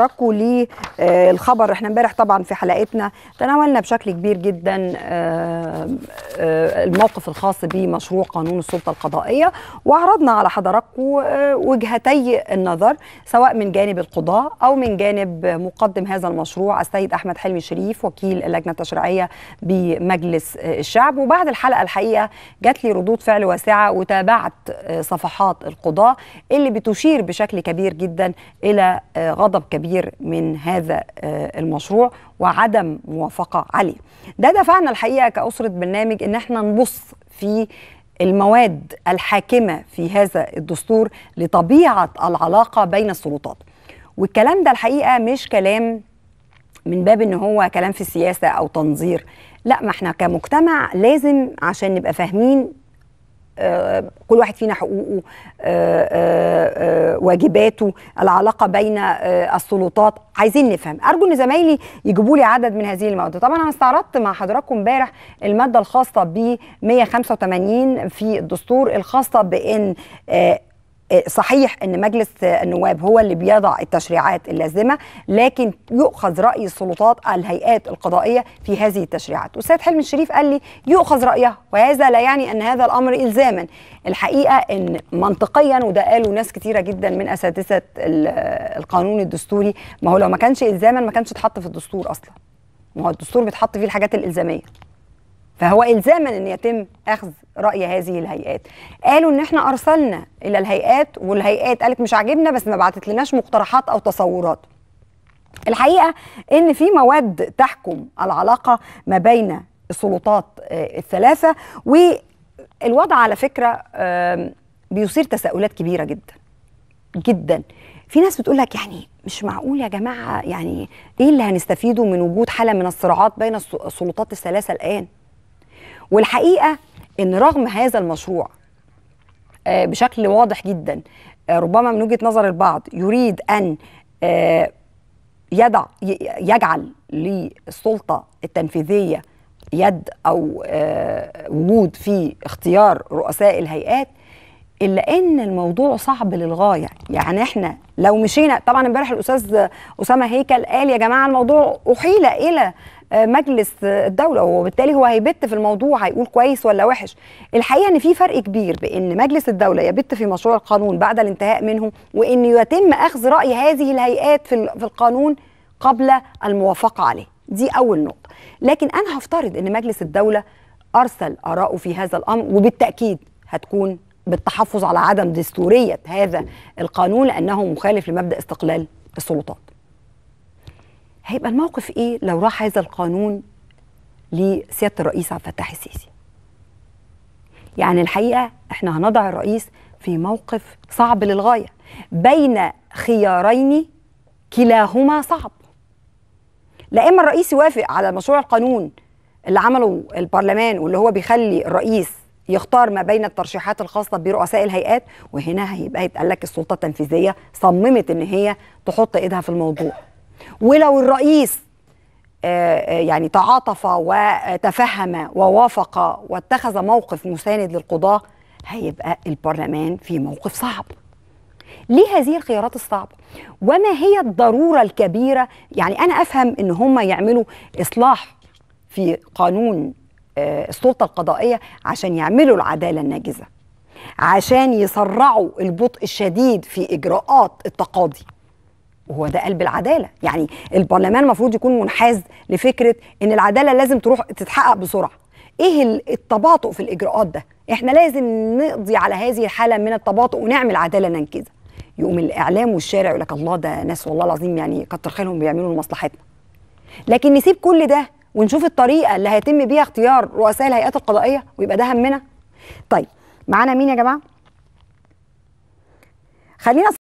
تركوا للخبر آه، احنا امبارح طبعا في حلقتنا تناولنا بشكل كبير جدا آه، آه، الموقف الخاص بمشروع قانون السلطه القضائيه وعرضنا على حضراتكم وجهتي النظر سواء من جانب القضاء او من جانب مقدم هذا المشروع السيد احمد حلمي شريف وكيل اللجنه التشريعيه بمجلس الشعب وبعد الحلقه الحقيقه جات لي ردود فعل واسعه وتابعت صفحات القضاء اللي بتشير بشكل كبير جدا الى غضب كبير كبير من هذا آه، المشروع وعدم موافقه عليه ده دفعنا الحقيقه كاسره برنامج ان احنا نبص في المواد الحاكمه في هذا الدستور لطبيعه العلاقه بين السلطات والكلام ده الحقيقه مش كلام من باب ان هو كلام في السياسه او تنظير لا ما احنا كمجتمع لازم عشان نبقى فاهمين آه، كل واحد فينا حقوقه آه، آه، واجباته العلاقه بين السلطات عايزين نفهم ارجو ان زمايلي يجيبوا لي عدد من هذه المواد طبعا انا استعرضت مع حضراتكم امبارح الماده الخاصه ب 185 في الدستور الخاصه بان صحيح ان مجلس النواب هو اللي بيضع التشريعات اللازمه لكن يؤخذ راي السلطات الهيئات القضائيه في هذه التشريعات استاذ حلمي الشريف قال لي يؤخذ رايها وهذا لا يعني ان هذا الامر الزاما الحقيقه ان منطقيا وده قالوا ناس كتيره جدا من اساتذه القانون الدستوري ما هو لو ما كانش الزاما ما كانش اتحط في الدستور اصلا ما هو الدستور بيتحط فيه الحاجات الالزاميه فهو الزاما ان يتم اخذ راي هذه الهيئات قالوا ان احنا ارسلنا الى الهيئات والهيئات قالت مش عاجبنا بس ما بعتت لناش مقترحات او تصورات الحقيقه ان في مواد تحكم العلاقه ما بين السلطات آه، الثلاثه والوضع على فكره بيثير تساؤلات كبيره جدا جدا في ناس بتقول لك يعني مش معقول يا جماعه يعني ايه اللي هنستفيده من وجود حاله من الصراعات بين السلطات الثلاثه الان والحقيقه ان رغم هذا المشروع آه، بشكل واضح جدا آه، ربما من وجهه نظر البعض يريد ان آه، يدع يجعل للسلطه التنفيذيه يد او وجود في اختيار رؤساء الهيئات الا ان الموضوع صعب للغايه يعني احنا لو مشينا طبعا امبارح الاستاذ اسامه هيكل قال يا جماعه الموضوع احيل الى آه، مجلس الدوله وبالتالي هو هيبت في الموضوع هيقول كويس ولا وحش الحقيقه ان في فرق كبير بان مجلس الدوله يبت في مشروع القانون بعد الانتهاء منه وان يتم اخذ راي هذه الهيئات في القانون قبل الموافقه عليه دي اول نقطه لكن انا هفترض ان مجلس الدوله ارسل اراءه في هذا الامر وبالتاكيد هتكون بالتحفظ على عدم دستورية هذا القانون لأنه مخالف لمبدأ استقلال السلطات هيبقى الموقف إيه لو راح هذا القانون لسيادة الرئيس عبد الفتاح السيسي يعني الحقيقة احنا هنضع الرئيس في موقف صعب للغاية بين خيارين كلاهما صعب لا إما الرئيس يوافق على مشروع القانون اللي عمله البرلمان واللي هو بيخلي الرئيس يختار ما بين الترشيحات الخاصه برؤساء الهيئات وهنا هيبقى يتقال لك السلطه التنفيذيه صممت ان هي تحط ايدها في الموضوع ولو الرئيس آه، آه، يعني تعاطف وتفهم ووافق واتخذ موقف مساند للقضاه هيبقى البرلمان في موقف صعب ليه هذه الخيارات الصعبة؟ وما هي الضرورة الكبيرة؟ يعني أنا أفهم إن هم يعملوا إصلاح في قانون آه، السلطه القضائيه عشان يعملوا العداله الناجزه عشان يسرعوا البطء الشديد في اجراءات التقاضي وهو ده قلب العداله يعني البرلمان المفروض يكون منحاز لفكره ان العداله لازم تروح تتحقق بسرعه ايه التباطؤ في الاجراءات ده احنا لازم نقضي على هذه الحاله من التباطؤ ونعمل عداله ننجزها يقوم الاعلام والشارع يقول لك الله ده ناس والله العظيم يعني كتر خيرهم بيعملوا لمصلحتنا لكن نسيب كل ده ونشوف الطريقه اللي هيتم بيها اختيار رؤساء الهيئات القضائيه ويبقى ده همنا طيب معانا مين يا جماعه خلينا